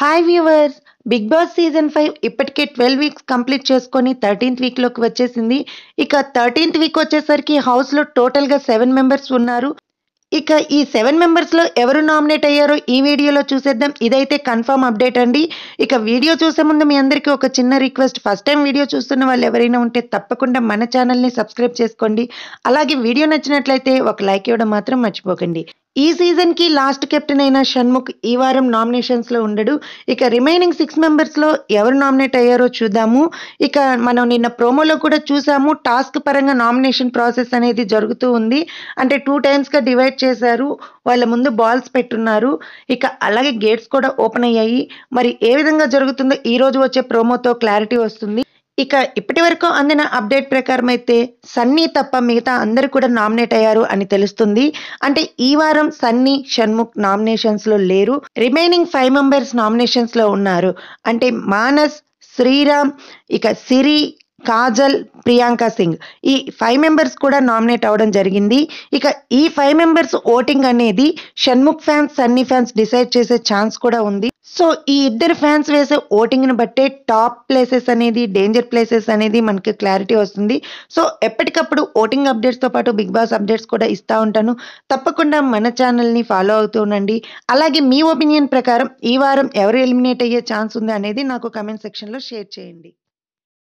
hi viewers Bigg Boss season five ఇప్పటికే twelve weeks complete చేసుకొని thirteenth వీక్లోకి వచ్చేసింది ఇక థర్టీన్త్ వీక్ వచ్చేసరికి హౌస్లో టోటల్గా సెవెన్ మెంబర్స్ ఉన్నారు ఇక ఈ సెవెన్ మెంబర్స్లో ఎవరు నామినేట్ అయ్యారో ఈ వీడియోలో చూసేద్దాం ఇదైతే కన్ఫర్మ్ అప్డేట్ అండి ఇక వీడియో చూసే ముందు మీ అందరికీ ఒక చిన్న రిక్వెస్ట్ ఫస్ట్ టైం వీడియో చూస్తున్న వాళ్ళు ఎవరైనా ఉంటే తప్పకుండా మన ఛానల్ని సబ్స్క్రైబ్ చేసుకోండి అలాగే వీడియో నచ్చినట్లయితే ఒక లైక్ ఇవ్వడం మాత్రం మర్చిపోకండి ఈ సీజన్ కి లాస్ట్ కెప్టెన్ అయిన షణ్ముఖ్ ఈ వారం లో ఉండడు ఇక రిమైనింగ్ సిక్స్ లో ఎవరు నామినేట్ అయ్యారో చూద్దాము ఇక మనం నిన్న ప్రోమోలో కూడా చూసాము టాస్క్ పరంగా నామినేషన్ ప్రాసెస్ అనేది జరుగుతూ ఉంది అంటే టూ టైమ్స్ గా డివైడ్ చేశారు వాళ్ళ ముందు బాల్స్ పెట్టున్నారు ఇక అలాగే గేట్స్ కూడా ఓపెన్ అయ్యాయి మరి ఏ విధంగా జరుగుతుందో ఈ రోజు వచ్చే ప్రోమోతో క్లారిటీ వస్తుంది ఇక ఇప్పటి వరకు అందిన అప్డేట్ ప్రకారం అయితే సన్నీ తప్ప మిగతా అందరు కూడా నామినేట్ అయ్యారు అని తెలుస్తుంది అంటే ఈ వారం సన్నీ షణ్ముఖ్ నామినేషన్స్ లో లేరు రిమైనింగ్ ఫైవ్ మెంబర్స్ నామినేషన్స్ లో ఉన్నారు అంటే మానస్ శ్రీరామ్ ఇక సిరి కాజల్ ప్రియాంక సింగ్ ఈ ఫైవ్ మెంబర్స్ కూడా నామినేట్ అవ్వడం జరిగింది ఇక ఈ ఫైవ్ మెంబర్స్ ఓటింగ్ అనేది Shanmukh fans Sunny fans decide చేసే ఛాన్స్ కూడా ఉంది సో ఈ ఇద్దరు ఫ్యాన్స్ వేసే ఓటింగ్ని బట్టే టాప్ ప్లేసెస్ అనేది డేంజర్ ప్లేసెస్ అనేది మనకి క్లారిటీ వస్తుంది సో ఎప్పటికప్పుడు ఓటింగ్ అప్డేట్స్తో పాటు బిగ్ బాస్ అప్డేట్స్ కూడా ఇస్తూ ఉంటాను తప్పకుండా మన ఛానల్ని ఫాలో అవుతూ ఉండండి అలాగే మీ ఒపీనియన్ ప్రకారం ఈ వారం ఎవరు ఎలిమినేట్ అయ్యే ఛాన్స్ ఉంది అనేది నాకు కమెంట్ సెక్షన్లో షేర్ చేయండి